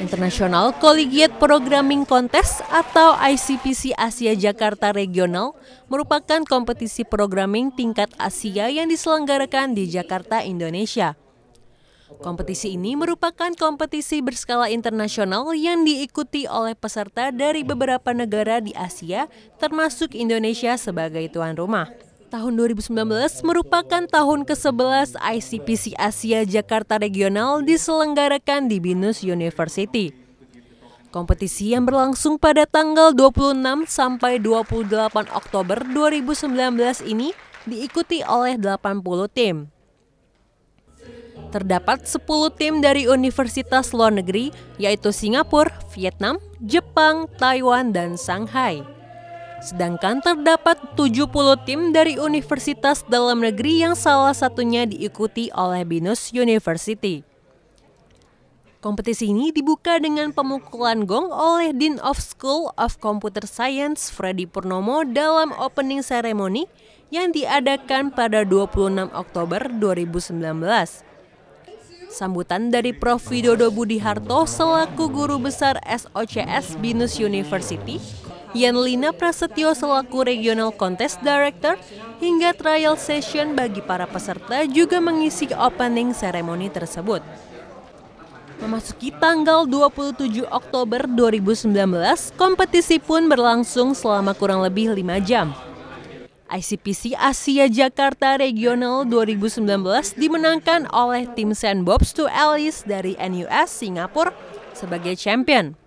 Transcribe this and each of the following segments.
International Collegiate Programming Contest atau ICPC Asia Jakarta Regional merupakan kompetisi programming tingkat Asia yang diselenggarakan di Jakarta, Indonesia. Kompetisi ini merupakan kompetisi berskala internasional yang diikuti oleh peserta dari beberapa negara di Asia, termasuk Indonesia sebagai tuan rumah. Tahun 2019 merupakan tahun ke-11 ICPC Asia Jakarta Regional diselenggarakan di Binus University. Kompetisi yang berlangsung pada tanggal 26 sampai 28 Oktober 2019 ini diikuti oleh 80 tim. Terdapat 10 tim dari universitas luar negeri, yaitu Singapura, Vietnam, Jepang, Taiwan, dan Shanghai. Sedangkan terdapat 70 tim dari universitas dalam negeri yang salah satunya diikuti oleh Binus University. Kompetisi ini dibuka dengan pemukulan gong oleh Dean of School of Computer Science Freddy Purnomo dalam opening ceremony yang diadakan pada 26 Oktober 2019. Sambutan dari Prof. Widodo Budi Harto selaku guru besar SOCS Binus University Yanlina Prasetyo selaku Regional Contest Director, hingga trial session bagi para peserta juga mengisi opening ceremony tersebut. Memasuki tanggal 27 Oktober 2019, kompetisi pun berlangsung selama kurang lebih lima jam. ICPC Asia Jakarta Regional 2019 dimenangkan oleh tim Sandbox to Alice dari NUS Singapura sebagai champion.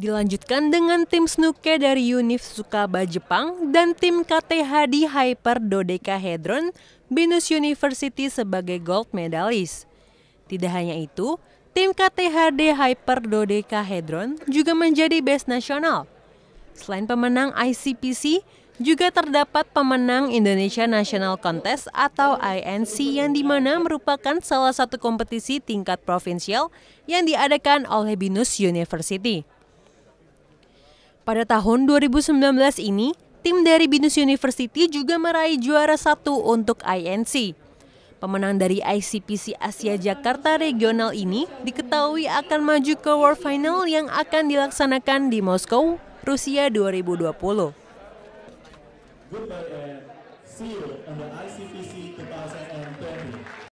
Dilanjutkan dengan tim snuke dari Unif Sukaba Jepang dan tim KTH di Hyper Dodecahedron Binus University sebagai gold medalis. Tidak hanya itu, tim KTHD Hyper Dodecahedron juga menjadi best nasional. Selain pemenang ICPC, juga terdapat pemenang Indonesia National Contest atau INC yang dimana merupakan salah satu kompetisi tingkat provinsial yang diadakan oleh BINUS University. Pada tahun 2019 ini, tim dari Binus University juga meraih juara satu untuk INC. Pemenang dari ICPC Asia Jakarta Regional ini diketahui akan maju ke World Final yang akan dilaksanakan di Moskow, Rusia 2020.